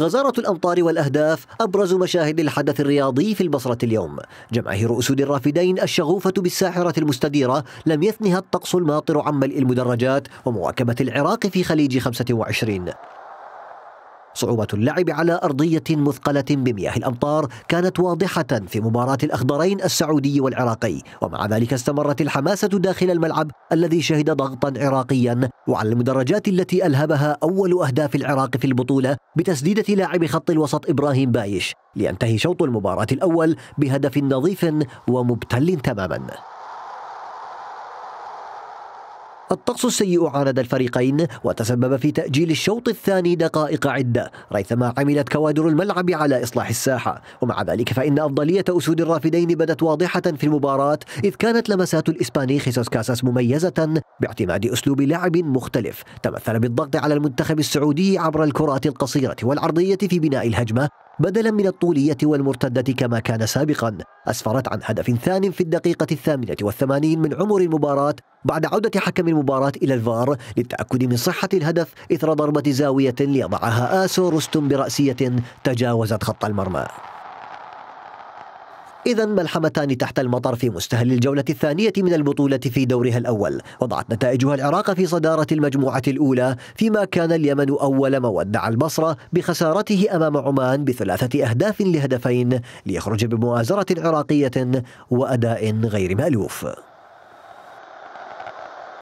غزارة الأمطار والأهداف أبرز مشاهد الحدث الرياضي في البصرة اليوم جماهير أسود الرافدين الشغوفة بالساحرة المستديرة لم يثنها الطقس الماطر عن ملء المدرجات ومواكبة العراق في خليج 25 صعوبة اللعب على أرضية مثقلة بمياه الأمطار كانت واضحة في مباراة الأخضرين السعودي والعراقي ومع ذلك استمرت الحماسة داخل الملعب الذي شهد ضغطا عراقيا وعلى المدرجات التي ألهبها أول أهداف العراق في البطولة بتسديدة لاعب خط الوسط إبراهيم بايش لينتهي شوط المباراة الأول بهدف نظيف ومبتل تماما الطقس السيء عاند الفريقين وتسبب في تأجيل الشوط الثاني دقائق عدة ريثما عملت كوادر الملعب على إصلاح الساحة ومع ذلك فإن أفضلية أسود الرافدين بدت واضحة في المباراة إذ كانت لمسات الإسباني خيسوس كاساس مميزة باعتماد أسلوب لعب مختلف تمثل بالضغط على المنتخب السعودي عبر الكرات القصيرة والعرضية في بناء الهجمة بدلا من الطولية والمرتدة كما كان سابقا أسفرت عن هدف ثان في الدقيقة الثامنة والثمانين من عمر المباراة بعد عودة حكم المباراة إلى الفار للتأكد من صحة الهدف إثر ضربة زاوية ليضعها آسو رستم برأسية تجاوزت خط المرمى إذا ملحمتان تحت المطر في مستهل الجولة الثانية من البطولة في دورها الأول وضعت نتائجها العراق في صدارة المجموعة الأولى فيما كان اليمن أول ما ودع البصرة بخسارته أمام عمان بثلاثة أهداف لهدفين ليخرج بمؤازرة عراقية وأداء غير مألوف